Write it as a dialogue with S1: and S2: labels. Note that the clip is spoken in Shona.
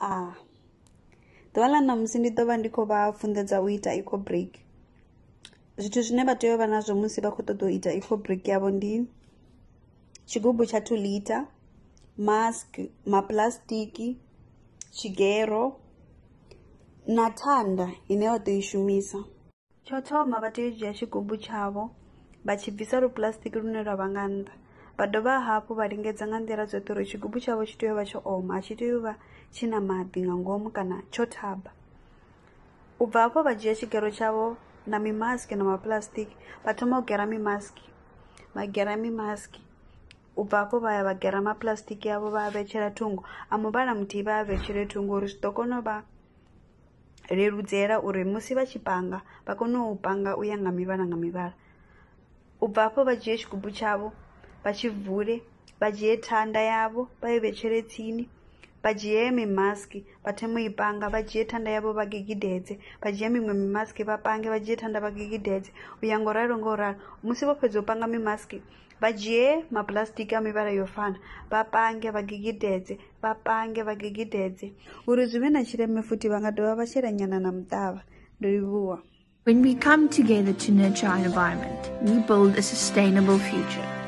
S1: ah. ḓuva la namusi ndi ḓo vha ndi khou vha funḓedza u ita ecobreak zwithu zwine vha tea u vha nazwo musi vha khou ṱoḓa u ita ecobreak yavho ndi tshigubu tsha two lita mask mapulastiki tshigero na thanda ine vha ḓo i shumisa tsho thoma vha tea u dzhia tshigubu tshavho vha tshi bvisa lupulastiki lune lwa vha nga nnḓa vha dovha hafhu vha lingedza nga nḓila dzoti uri tshigubu tshavho tshi tea u vha tsho oma a tshi tea u vha tshi na maḓi nga ngomu kana tsho thaba u bva hafho vha dzhia tshigero tshavho na mimaski na mapulastiki vha thoma u gera mimaski vha gera mimaski u bva hafho vha ya vha gera mapulastiki yavho vha a vetshela thungo a muvhala muthihi vha a vetshele thungo uri zwi ḓo kona u vha leludzela uri musi vha tshi panga vha kone u panga u ya nga mivhala nga mivhala u bva hafho vha dzhie tshigubu tshavho vachivhure vadyiye tanda yavo vaive vechere tsini vadyiye mimaski vatemuipanga vadyiye tanda yavo vagigidhedze vadyiye mimwe mimaski vapange vadyiye tanda vagigidhedze uyango rairo ngoraro musi vopedza upanga mimaski vadyiye mapurastiki amivara yofana vapange vagigidhedze vapange vagigidhedze uri zvive nachireme futi vangadova vacheranyana namutava ndoivuwa When we come together to nurture our environment, we build a sustainable future.